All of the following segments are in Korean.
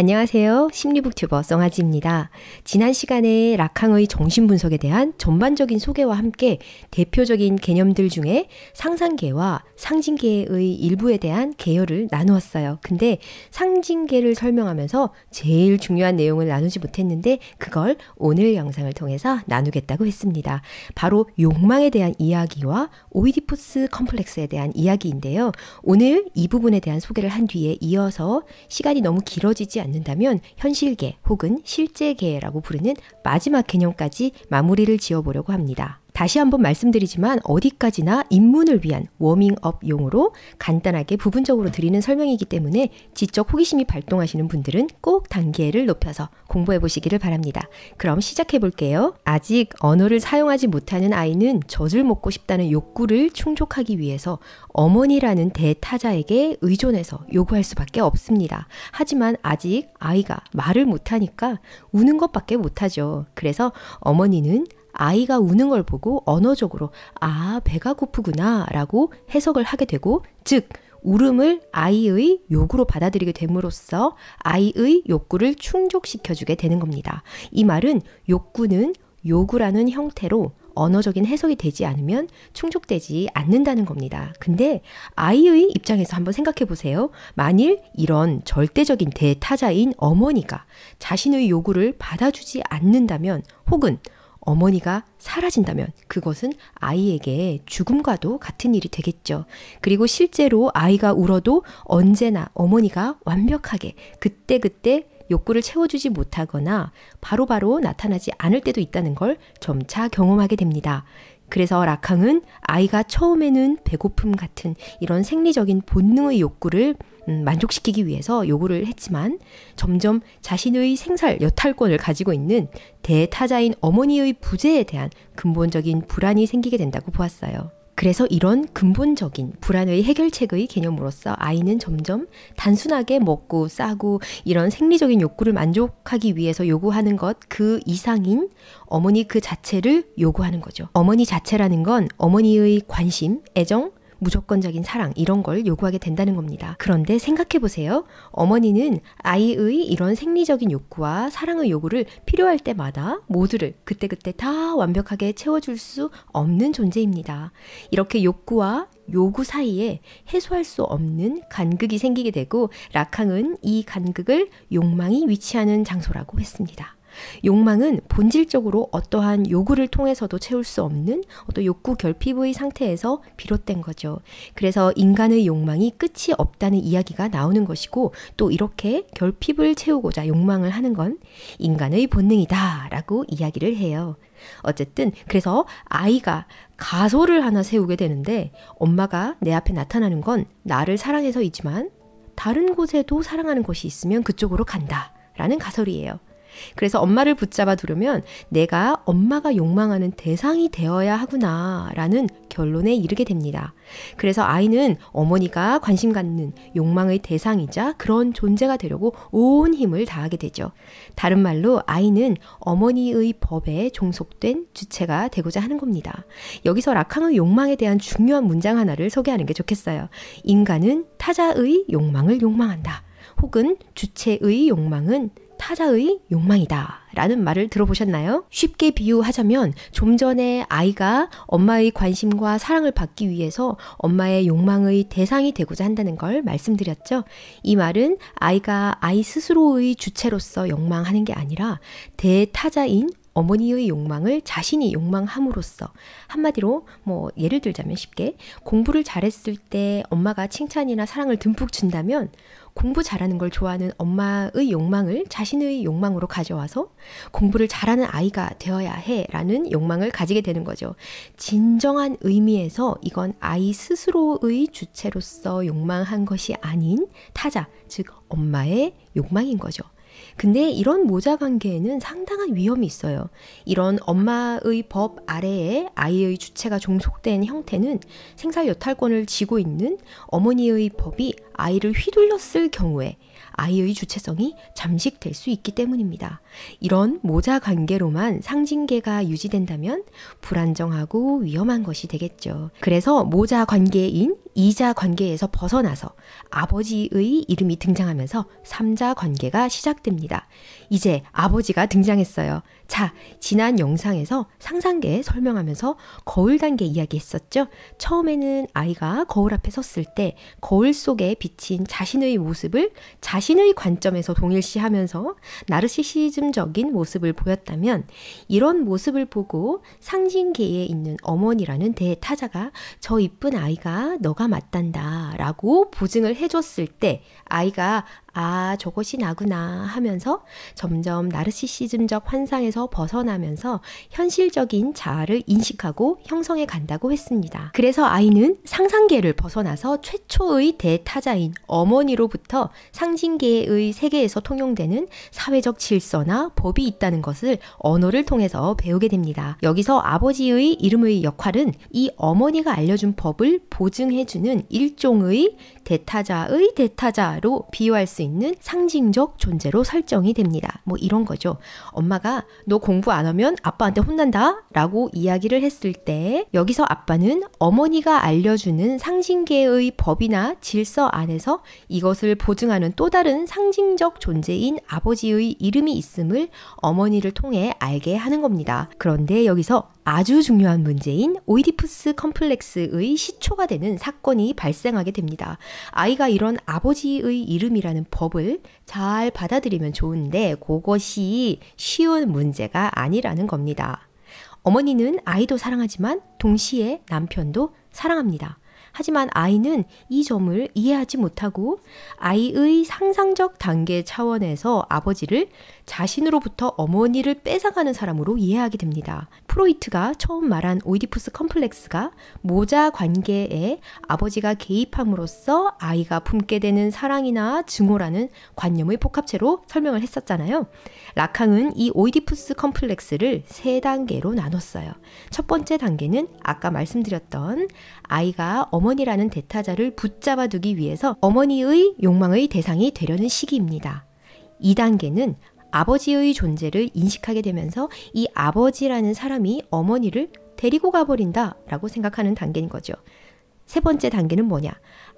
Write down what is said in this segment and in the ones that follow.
안녕하세요. 심리북튜버 송아지입니다 지난 시간에 락항의 정신분석에 대한 전반적인 소개와 함께 대표적인 개념들 중에 상상계와 상징계의 일부에 대한 계열을 나누었어요. 근데 상징계를 설명하면서 제일 중요한 내용을 나누지 못했는데 그걸 오늘 영상을 통해서 나누겠다고 했습니다. 바로 욕망에 대한 이야기와 오이디푸스 컴플렉스에 대한 이야기인데요. 오늘 이 부분에 대한 소개를 한 뒤에 이어서 시간이 너무 길어지지 않 않는다면 현실계 혹은 실제계라고 부르는 마지막 개념까지 마무리를 지어보려고 합니다. 다시 한번 말씀드리지만 어디까지나 입문을 위한 워밍업 용으로 간단하게 부분적으로 드리는 설명이기 때문에 지적 호기심이 발동하시는 분들은 꼭 단계를 높여서 공부해 보시기를 바랍니다. 그럼 시작해 볼게요. 아직 언어를 사용하지 못하는 아이는 젖을 먹고 싶다는 욕구를 충족하기 위해서 어머니라는 대타자에게 의존해서 요구할 수밖에 없습니다. 하지만 아직 아이가 말을 못하니까 우는 것밖에 못하죠. 그래서 어머니는 아이가 우는 걸 보고 언어적으로 아, 배가 고프구나 라고 해석을 하게 되고, 즉, 울음을 아이의 욕으로 받아들이게 됨으로써 아이의 욕구를 충족시켜주게 되는 겁니다. 이 말은 욕구는 요구라는 형태로 언어적인 해석이 되지 않으면 충족되지 않는다는 겁니다. 근데 아이의 입장에서 한번 생각해 보세요. 만일 이런 절대적인 대타자인 어머니가 자신의 요구를 받아주지 않는다면 혹은 어머니가 사라진다면 그것은 아이에게 죽음과도 같은 일이 되겠죠. 그리고 실제로 아이가 울어도 언제나 어머니가 완벽하게 그때그때 욕구를 채워주지 못하거나 바로바로 바로 나타나지 않을 때도 있다는 걸 점차 경험하게 됩니다. 그래서 락항은 아이가 처음에는 배고픔 같은 이런 생리적인 본능의 욕구를 음, 만족시키기 위해서 요구를 했지만 점점 자신의 생살 여탈권을 가지고 있는 대타자인 어머니의 부재에 대한 근본적인 불안이 생기게 된다고 보았어요. 그래서 이런 근본적인 불안의 해결책의 개념으로서 아이는 점점 단순하게 먹고 싸고 이런 생리적인 욕구를 만족하기 위해서 요구하는 것 그 이상인 어머니 그 자체를 요구하는 거죠. 어머니 자체라는 건 어머니의 관심, 애정, 무조건적인 사랑 이런 걸 요구하게 된다는 겁니다. 그런데 생각해 보세요. 어머니는 아이의 이런 생리적인 욕구와 사랑의 요구를 필요할 때마다 모두를 그때그때 다 완벽하게 채워줄 수 없는 존재입니다. 이렇게 욕구와 요구 사이에 해소할 수 없는 간극이 생기게 되고 라캉은 이 간극을 욕망이 위치하는 장소라고 했습니다. 욕망은 본질적으로 어떠한 요구를 통해서도 채울 수 없는 어떤 욕구 결핍의 상태에서 비롯된 거죠. 그래서 인간의 욕망이 끝이 없다는 이야기가 나오는 것이고 또 이렇게 결핍을 채우고자 욕망을 하는 건 인간의 본능이다라고 이야기를 해요. 어쨌든 그래서 아이가 가소를 하나 세우게 되는데 엄마가 내 앞에 나타나는 건 나를 사랑해서이지만 다른 곳에도 사랑하는 곳이 있으면 그쪽으로 간다. 라는 가설이에요. 그래서 엄마를 붙잡아 두려면 내가 엄마가 욕망하는 대상이 되어야 하구나라는 결론에 이르게 됩니다. 그래서 아이는 어머니가 관심 갖는 욕망의 대상이자 그런 존재가 되려고 온 힘을 다하게 되죠. 다른 말로 아이는 어머니의 법에 종속된 주체가 되고자 하는 겁니다. 여기서 락항의 욕망에 대한 중요한 문장 하나를 소개하는 게 좋겠어요. 인간은 타자의 욕망을 욕망한다. 혹은 주체의 욕망은 타자의 욕망이다. 라는 말을 들어보셨나요? 쉽게 비유하자면 좀 전에 아이가 엄마의 관심과 사랑을 받기 위해서 엄마의 욕망의 대상이 되고자 한다는 걸 말씀드렸죠. 이 말은 아이가 아이 스스로의 주체로서 욕망하는 게 아니라 대타자인 어머니의 욕망을 자신이 욕망함으로써 한마디로 뭐 예를 들자면 쉽게 공부를 잘했을 때 엄마가 칭찬이나 사랑을 듬뿍 준다면 공부 잘하는 걸 좋아하는 엄마의 욕망을 자신의 욕망으로 가져와서 공부를 잘하는 아이가 되어야 해 라는 욕망을 가지게 되는 거죠. 진정한 의미에서 이건 아이 스스로의 주체로서 욕망한 것이 아닌 타자, 즉 엄마의 욕망인 거죠. 근데 이런 모자 관계에는 상당한 위험이 있어요. 이런 엄마의 법 아래에 아이의 주체가 종속된 형태는 생살 여탈권을 지고 있는 어머니의 법이 아이를 휘둘렀을 경우에 아이의 주체성이 잠식될 수 있기 때문입니다. 이런 모자 관계로만 상징계가 유지된다면 불안정하고 위험한 것이 되겠죠. 그래서 모자 관계인 이자 관계에서 벗어나서 아버지의 이름이 등장하면서 삼자 관계가 시작됩니다. 이제 아버지가 등장했어요. 자, 지난 영상에서 상상계 설명하면서 거울 단계 이야기했었죠. 처음에는 아이가 거울 앞에 섰을 때 거울 속에 비친 자신의 모습을 자신의 관점에서 동일시하면서 나르시시즘적인 모습을 보였다면 이런 모습을 보고 상징계에 있는 어머니라는 대타자가 저 이쁜 아이가 너가 맞단다 라고 보증을 해줬을 때 아이가 아, 저것이 나구나 하면서 점점 나르시시즘적 환상에서 벗어나면서 현실적인 자아를 인식하고 형성해 간다고 했습니다. 그래서 아이는 상상계를 벗어나서 최초의 대타자인 어머니로부터 상징계의 세계에서 통용되는 사회적 질서나 법이 있다는 것을 언어를 통해서 배우게 됩니다. 여기서 아버지의 이름의 역할은 이 어머니가 알려준 법을 보증해주는 일종의 대타자의 대타자로 비유할 수수 있는 상징적 존재로 설정이 됩니다. 뭐 이런 거죠. 엄마가 너 공부 안 하면 아빠한테 혼난다 라고 이야기를 했을 때 여기서 아빠는 어머니가 알려주는 상징계의 법이나 질서 안에서 이것을 보증하는 또 다른 상징적 존재인 아버지의 이름이 있음을 어머니를 통해 알게 하는 겁니다. 그런데 여기서 아주 중요한 문제인 오이디푸스 컴플렉스의 시초가 되는 사건이 발생하게 됩니다. 아이가 이런 아버지의 이름이라는 법을 잘 받아들이면 좋은데 그것이 쉬운 문제가 아니라는 겁니다. 어머니는 아이도 사랑하지만 동시에 남편도 사랑합니다. 하지만 아이는 이 점을 이해하지 못하고 아이의 상상적 단계 차원에서 아버지를 자신으로부터 어머니를 뺏어가는 사람으로 이해하게 됩니다. 프로이트가 처음 말한 오이디푸스 컴플렉스가 모자 관계에 아버지가 개입함으로써 아이가 품게 되는 사랑이나 증오라는 관념의 복합체로 설명을 했었잖아요. 라캉은 이 오이디푸스 컴플렉스를 세 단계로 나눴어요. 첫 번째 단계는 아까 말씀드렸던 아이가 어머니라는 대타자를 붙잡아 두기 위해서 어머니의 욕망의 대상이 되려는 시기입니다. 2단계는 아버지의 존재를 인식하게 되면서 이 아버지라는 사람이 어머니를 데리고 가버린다 라고 생각하는 단계인 거죠. 세 번째 단계는 뭐냐?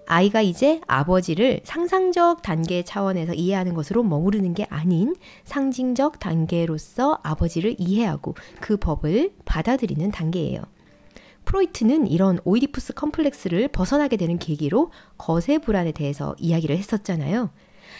아이가 이제 아버지를 상상적 단계 차원에서 이해하는 것으로 머무르는 게 아닌 상징적 단계로서 아버지를 이해하고 그 법을 받아들이는 단계예요. 프로이트는 이런 오이디푸스 컴플렉스를 벗어나게 되는 계기로 거세 불안에 대해서 이야기를 했었잖아요.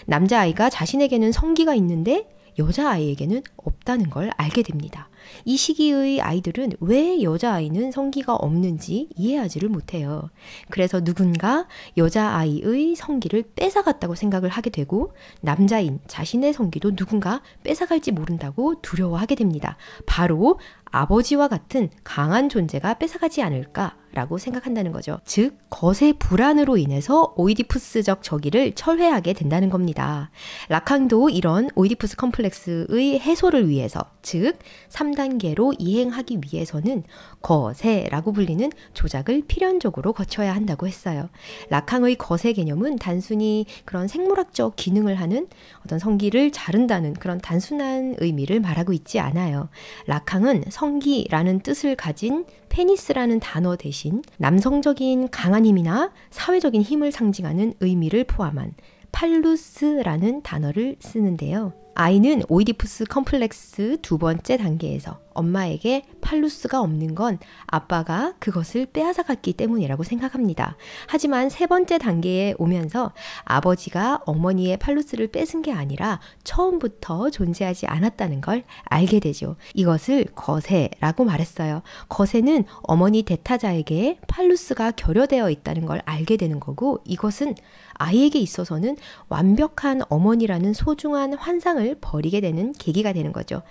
남자아이가 자신에게는 성기가 있는데 여자아이에게는 없다는 걸 알게 됩니다. 이 시기의 아이들은 왜 여자아이는 성기가 없는지 이해하지를 못해요. 그래서 누군가 여자아이의 성기를 뺏어갔다고 생각을 하게 되고 남자인 자신의 성기도 누군가 뺏어갈지 모른다고 두려워하게 됩니다. 바로 아버지와 같은 강한 존재가 뺏어가지 않을까라고 생각한다는 거죠. 즉, 거세 불안으로 인해서 오이디푸스적 저기를 철회하게 된다는 겁니다. 라캉도 이런 오이디푸스 컴플렉스의 해소를 위해서, 즉, 3단계로 이행하기 위해서는 거세라고 불리는 조작을 필연적으로 거쳐야 한다고 했어요. 라캉의 거세 개념은 단순히 그런 생물학적 기능을 하는 어떤 성기를 자른다는 그런 단순한 의미를 말하고 있지 않아요. 라캉은 성기라는 뜻을 가진 페니스라는 단어 대신 남성적인 강한 힘이나 사회적인 힘을 상징하는 의미를 포함한 팔루스라는 단어를 쓰는데요. 아이는 오이디푸스 컴플렉스 두 번째 단계에서 엄마에게 팔루스가 없는 건 아빠가 그것을 빼앗아 갔기 때문이라고 생각합니다. 하지만 세 번째 단계에 오면서 아버지가 어머니의 팔루스를 뺏은 게 아니라 처음부터 존재하지 않았다는 걸 알게 되죠. 이것을 거세라고 말했어요. 거세는 어머니 대타자에게 팔루스가 결여되어 있다는 걸 알게 되는 거고 이것은 아이에게 있어서는 완벽한 어머니라는 소중한 환상을 버리게 되는 계기가 되는 거죠.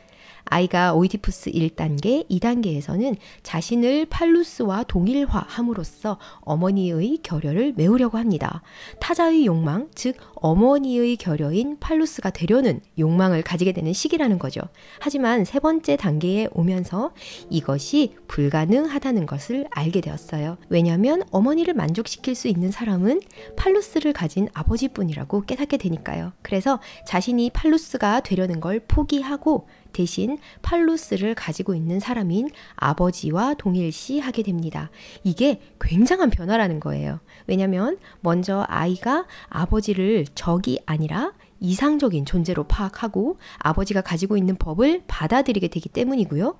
아이가 오이디푸스 1단계, 2단계에서는 자신을 팔루스와 동일화함으로써 어머니의 결여를 메우려고 합니다. 타자의 욕망, 즉 어머니의 결여인 팔루스가 되려는 욕망을 가지게 되는 시기라는 거죠. 하지만 세 번째 단계에 오면서 이것이 불가능하다는 것을 알게 되었어요. 왜냐하면 어머니를 만족시킬 수 있는 사람은 팔루스를 가진 아버지뿐이라고 깨닫게 되니까요. 그래서 자신이 팔루스가 되려는 걸 포기하고 대신 팔루스를 가지고 있는 사람인 아버지와 동일시 하게 됩니다. 이게 굉장한 변화라는 거예요. 왜냐면 먼저 아이가 아버지를 적이 아니라 이상적인 존재로 파악하고 아버지가 가지고 있는 법을 받아들이게 되기 때문이고요.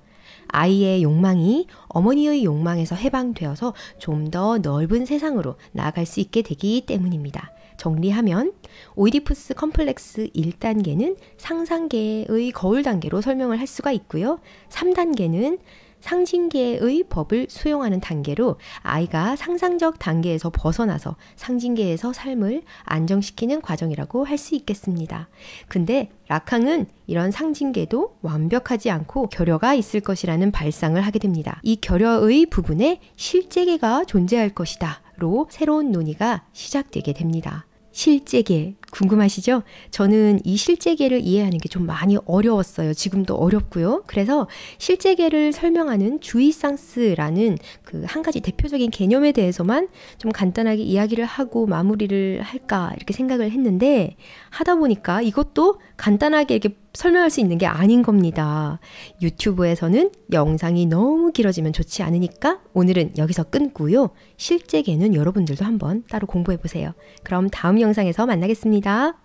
아이의 욕망이 어머니의 욕망에서 해방되어서 좀 더 넓은 세상으로 나아갈 수 있게 되기 때문입니다. 정리하면 오이디푸스 컴플렉스 1단계는 상상계의 거울 단계로 설명을 할 수가 있고요. 3단계는 상징계의 법을 수용하는 단계로 아이가 상상적 단계에서 벗어나서 상징계에서 삶을 안정시키는 과정이라고 할 수 있겠습니다. 근데 락항은 이런 상징계도 완벽하지 않고 결여가 있을 것이라는 발상을 하게 됩니다. 이 결여의 부분에 실제계가 존재할 것이다. 로 새로운 논의가 시작되게 됩니다. 실제계 궁금하시죠? 저는 이 실제계를 이해하는 게 좀 많이 어려웠어요. 지금도 어렵고요. 그래서 실제계를 설명하는 주이상스라는 그 한 가지 대표적인 개념에 대해서만 좀 간단하게 이야기를 하고 마무리를 할까 이렇게 생각을 했는데 하다 보니까 이것도 간단하게 이렇게 설명할 수 있는 게 아닌 겁니다. 유튜브에서는 영상이 너무 길어지면 좋지 않으니까 오늘은 여기서 끊고요. 실제 개는 여러분들도 한번 따로 공부해 보세요. 그럼 다음 영상에서 만나겠습니다.